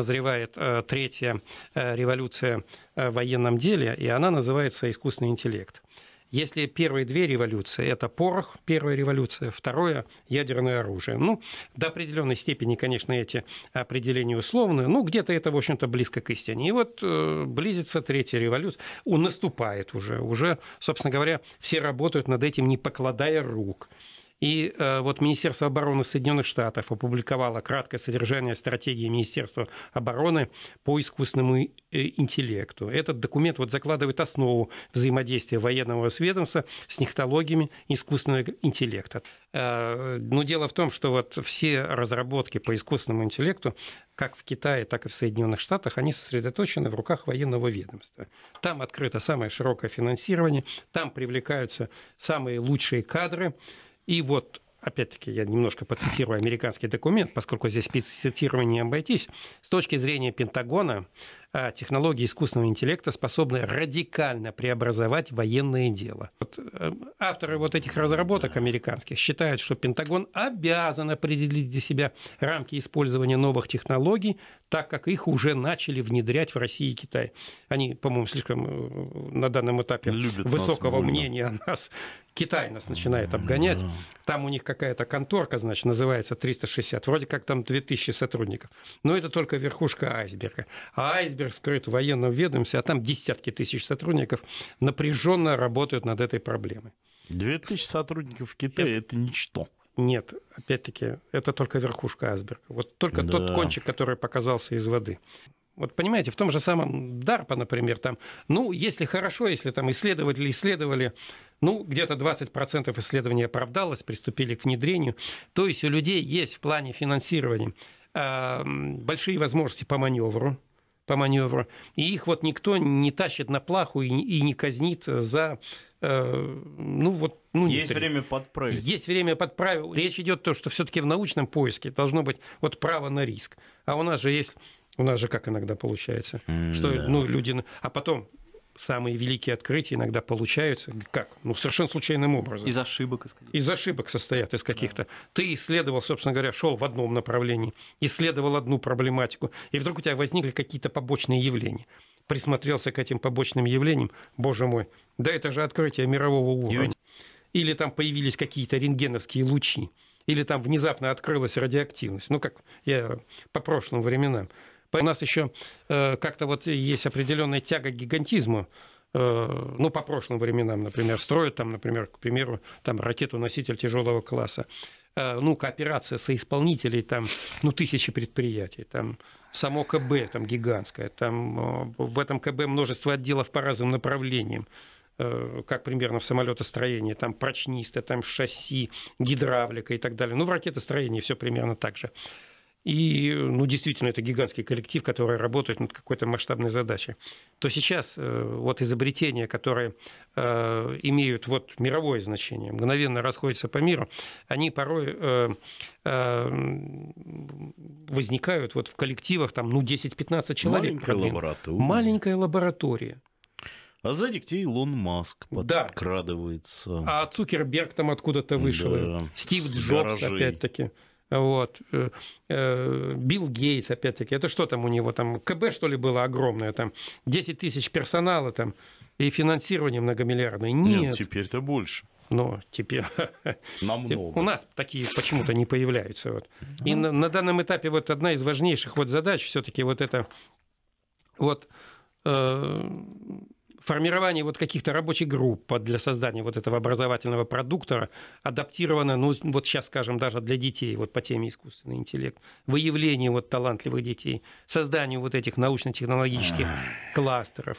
Назревает э, третья э, революция э, в военном деле, и она называется искусственный интеллект. Если первые две революции – это порох, первая революция, второе – ядерное оружие. Ну, до определенной степени, конечно, эти определения условны, но где-то это, в общем-то, близко к истине. И вот э, близится третья революция, он наступает уже, уже, собственно говоря, все работают над этим, не покладая рук. И э, вот Министерство обороны Соединенных Штатов опубликовало краткое содержание стратегии Министерства обороны по искусственному э, интеллекту. Этот документ вот закладывает основу взаимодействия военного ведомства с технологиями искусственного интеллекта. Э, но дело в том, что вот все разработки по искусственному интеллекту как в Китае, так и в Соединенных Штатах, они сосредоточены в руках военного ведомства. Там открыто самое широкое финансирование, там привлекаются самые лучшие кадры, и вот опять-таки, я немножко процитирую американский документ, поскольку здесь без цитирования не обойтись. С точки зрения Пентагона, а технологии искусственного интеллекта способны радикально преобразовать военное дело. Вот эм, авторы вот этих разработок американских считают, что Пентагон обязан определить для себя рамки использования новых технологий, так как их уже начали внедрять в России и Китае. Они, по-моему, слишком э, на данном этапе Любят высокого мнения о нас. Китай нас начинает обгонять. Да. Там у них какая-то конторка, значит, называется 360. Вроде как там 2000 сотрудников. Но это только верхушка айсберга. А айсберг Гамбургского военного ведомства, а там десятки тысяч сотрудников напряженно работают над этой проблемой. Две тысячи сотрудников в Китае это, это ничто. Нет, опять-таки, это только верхушка айсберга. Вот только да. тот кончик, который показался из воды. Вот понимаете, в том же самом DARPA, например, там, ну, если хорошо, если там исследователи исследовали, ну, где-то 20% исследований оправдалось, приступили к внедрению. То есть у людей есть в плане финансирования э, большие возможности по маневру, по маневру. И их вот никто не тащит на плаху и, и не казнит за э, ну вот, ну, есть не, время подправить. Есть время подправить. Речь идет то, что все-таки в научном поиске должно быть вот право на риск. А у нас же есть у нас же как иногда получается, что ну люди, ну, а потом самые великие открытия иногда получаются как? Ну, совершенно случайным образом. Из ошибок. Из ошибок состоят, из каких-то. Да. Ты исследовал, собственно говоря, шел в одном направлении, исследовал одну проблематику, и вдруг у тебя возникли какие-то побочные явления. Присмотрелся к этим побочным явлениям, боже мой, да это же открытие мирового уровня. Или там появились какие-то рентгеновские лучи, или там внезапно открылась радиоактивность. Ну, как я по прошлым временам. У нас еще э, как-то вот есть определенная тяга к гигантизму э, ну, по прошлым временам, например, строят там, например, к примеру, там ракету-носитель тяжелого класса. Э, ну, кооперация соисполнителей, там, ну, тысячи предприятий, там, само КБ там гигантское, там, в этом КБ множество отделов по разным направлениям как примерно в самолетостроении, там прочнисты, там шасси, гидравлика и так далее. Ну, в ракетостроении все примерно так же и, э, ну, действительно, это гигантский коллектив, который работает над какой-то масштабной задачей, то сейчас э, вот изобретения, которые э, имеют вот мировое значение, мгновенно расходятся по миру, они порой возникают вот в коллективах, там, ну, 10-15 человек. Маленькая лаборатория. Маленькая лаборатория. А сзади к тебе Илон Маск подкрадывается. Да. А Цукерберг там откуда-то вышел. Да. Стив Джобс, опять-таки. Вот. Э, э, Билл Гейтс, опять-таки, это что там у него там? КБ, что ли, было огромное? Там 10 тысяч персонала там и финансирование многомиллиардное? Нет. Ну, Нет теперь-то больше. Но теперь Намного. у нас такие почему-то не появляются. Вот. И ну. на, на данном этапе вот одна из важнейших вот задач все-таки вот это вот э, формирование вот каких-то рабочих групп для создания вот этого образовательного продукта адаптировано, ну, вот сейчас, скажем, даже для детей, вот по теме искусственный интеллект, выявление вот талантливых детей, создание вот этих научно-технологических кластеров.